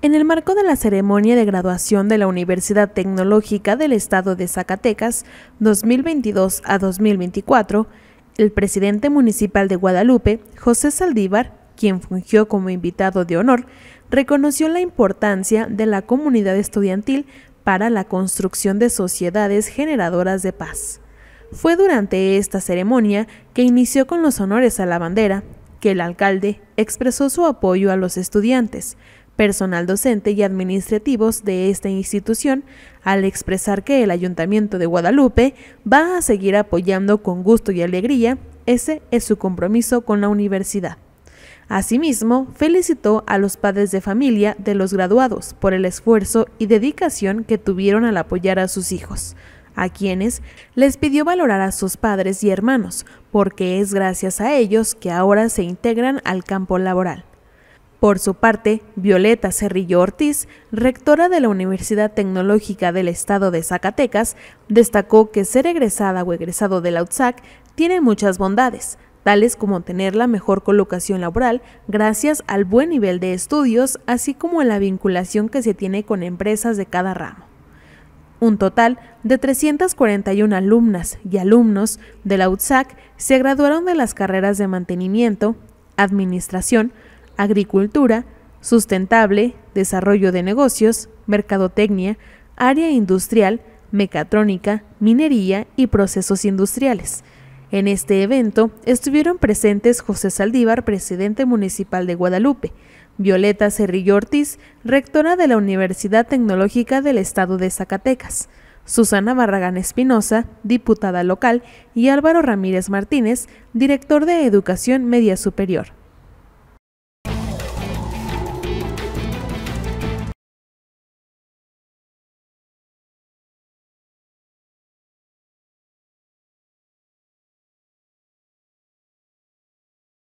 En el marco de la ceremonia de graduación de la Universidad Tecnológica del Estado de Zacatecas 2022 a 2024, el presidente municipal de Guadalupe, José Saldívar, quien fungió como invitado de honor, reconoció la importancia de la comunidad estudiantil para la construcción de sociedades generadoras de paz. Fue durante esta ceremonia que inició con los honores a la bandera, que el alcalde expresó su apoyo a los estudiantes, personal docente y administrativos de esta institución al expresar que el Ayuntamiento de Guadalupe va a seguir apoyando con gusto y alegría, ese es su compromiso con la universidad. Asimismo, felicitó a los padres de familia de los graduados por el esfuerzo y dedicación que tuvieron al apoyar a sus hijos, a quienes les pidió valorar a sus padres y hermanos, porque es gracias a ellos que ahora se integran al campo laboral. Por su parte, Violeta Cerrillo Ortiz, rectora de la Universidad Tecnológica del Estado de Zacatecas, destacó que ser egresada o egresado de la UTSAC tiene muchas bondades, tales como tener la mejor colocación laboral gracias al buen nivel de estudios, así como la vinculación que se tiene con empresas de cada ramo. Un total de 341 alumnas y alumnos de la UTSAC se graduaron de las carreras de mantenimiento, administración, agricultura, sustentable, desarrollo de negocios, mercadotecnia, área industrial, mecatrónica, minería y procesos industriales. En este evento estuvieron presentes José Saldívar, presidente municipal de Guadalupe, Violeta Cerrillo Ortiz, rectora de la Universidad Tecnológica del Estado de Zacatecas, Susana Barragán Espinosa, diputada local, y Álvaro Ramírez Martínez, director de Educación Media Superior.